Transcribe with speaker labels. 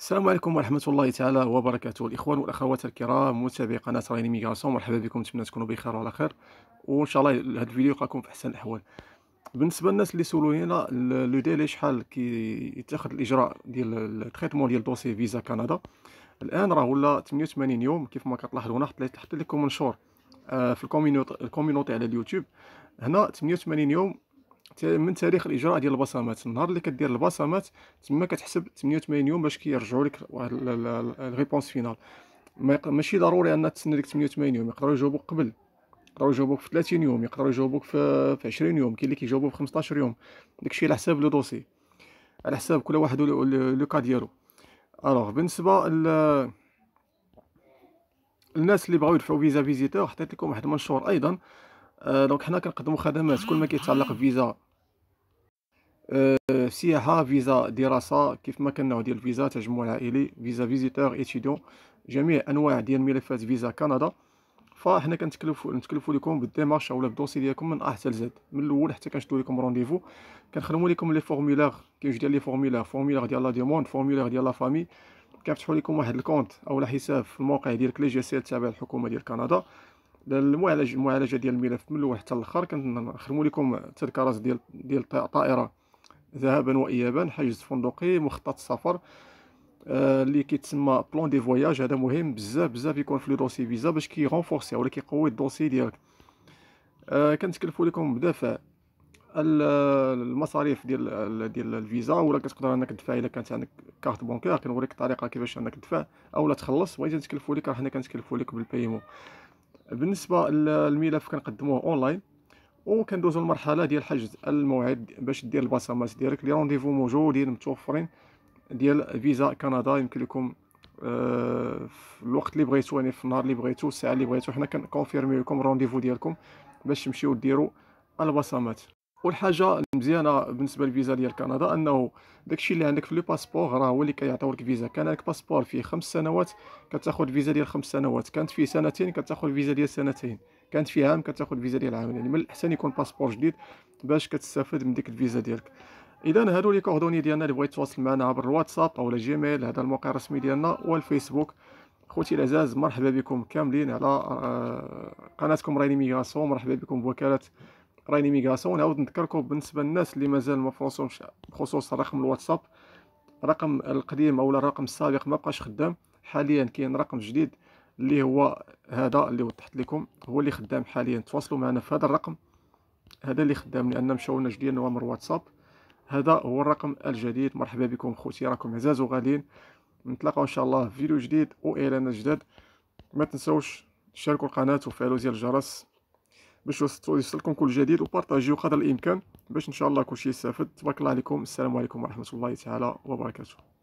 Speaker 1: السلام عليكم ورحمة الله تعالى وبركاته الإخوان والأخوات الكرام متابعي قناة راين ميغاسون مرحبا بكم نتمنى تكونوا بخير وعلى خير وإن شاء الله هذا الفيديو يلقاكم في أحسن الأحوال بالنسبة للناس اللي هنا لو ديلي شحال كيتاخد الإجراء ديال التريتمون ديال دوسي فيزا كندا الآن راه ولا 88 يوم كيف ما كتلاحظوا هنا حطيت لكم منشور آه، في الكومينوتي على اليوتيوب هنا 88 يوم من تاريخ الاجراء ديال البصمات النهار اللي كدير البصمات تما كتحسب 88 يوم باش كيرجعوا لك واحد الريبونس فينال ماشي ضروري ان تسنى ديك 88 يوم يقدروا يجاوبوك قبل يقدروا يجاوبوك في 30 يوم يقدروا يجاوبوك في 20 يوم كاين اللي كيجاوبوا في 15 يوم داكشي على حساب لو دوسي على حساب كل واحد لو كا ديالو الوغ بالنسبه ل الناس اللي بغاو يدفعوا فيزا فيزيتور حطيت لكم واحد المنشور ايضا دونك آه، حنا كنقدموا خدمات كل ما كيتعلق بفيزا سياحه فيزا دراسه كيف ما نوع ديال الفيزا تجمع العائلي فيزا فيزيتور ايتيديون جميع انواع ديال ملفات فيزا كندا فحنا كنتكلفوا نتكلفوا لكم بالديمارش اولا بالدوسي ديالكم من ا حتى زد من الاول حتى كنشدو لكم رونديفو كنخدموا لكم لي فورمولير كيوجد ديال لي فورمولير فورمولير ديال لا ديموند فورمولير ديال لا فامي كنفتحوا لكم واحد الكونت اولا حساب في الموقع ديالك لي جي سي التابع للحكومه ديال كندا المعالجه المعالجه ديال الملف من الاول حتى الاخر كنخدموا لكم تذكره ديال ديال الطائره ذهابا وايابا حجز فندقي مخطط سفر آه، اللي كيتسمى بلان دي فواياج هذا مهم بزاف بزاف يكون في لو دوسي فيزا باش كيغونفورسي ولا كيقوي الدوسي ديالك أه كنتكلفوا لكم بدافع المصاريف ديال ديال الفيزا ولا كتقدر انك تدفع الا كانت عندك كارت بونكير كنوريك الطريقه كيفاش انك تدفع اولا تخلص وإذا تكلفوا لك راه حنا كنتكلفوا لك بالبيمون بالنسبه للملف كنقدموه اونلاين وكندوزو للمرحله ديال حجز الموعد باش دير الباسامات ديالك لي رونديفو موجودين متوفرين ديال فيزا كندا يمكن لكم آه، في الوقت اللي بغيتو يعني في النهار اللي بغيتو الساعه اللي بغيتو حنا كنكونفيرمي لكم الرونديفو ديالكم باش تمشيو ديروا البصمات والحاجه المزيانه بالنسبه للفيزا ديال كندا انه داكشي اللي عندك في لو باسبور راه هو اللي كيعطيو لك فيزا كان عندك باسبور فيه خمس سنوات كتاخذ فيزا ديال خمس سنوات كانت فيه سنتين كتاخذ فيزا ديال سنتين كانت فيه عام كتاخذ فيزا ديال عام يعني من الاحسن يكون باسبور جديد باش كتستافد من ديك الفيزا ديالك اذا هادو لي كوردوني ديالنا اللي بغا يتواصل معنا عبر الواتساب او جيميل هذا الموقع الرسمي ديالنا والفيسبوك خوتي العزاز مرحبا بكم كاملين على آه، قناتكم راني ميغاسون مرحبا بكم بوكاله راني ميغاسيون نعاود نذكركم بالنسبه للناس اللي مازال ما فرونسهمش بخصوص رقم الواتساب الرقم القديم او الرقم السابق ما بقاش خدام حاليا كاين رقم جديد اللي هو هذا اللي وضحت لكم هو اللي خدام حاليا تواصلوا معنا في هذا الرقم هذا اللي خدام لان مشاو لنا جديد نوامر واتساب هذا هو الرقم الجديد مرحبا بكم خوتي راكم عزاز وغاليين نتلاقاو ان شاء الله في فيديو جديد واعلانات جداد ما تنسوش تشاركوا القناه وفعلوا زر الجرس باش يوصلكم كل جديد وبارطاجيو قدر الامكان باش ان شاء الله كلشي يستافد تبارك الله عليكم السلام عليكم ورحمه الله تعالى وبركاته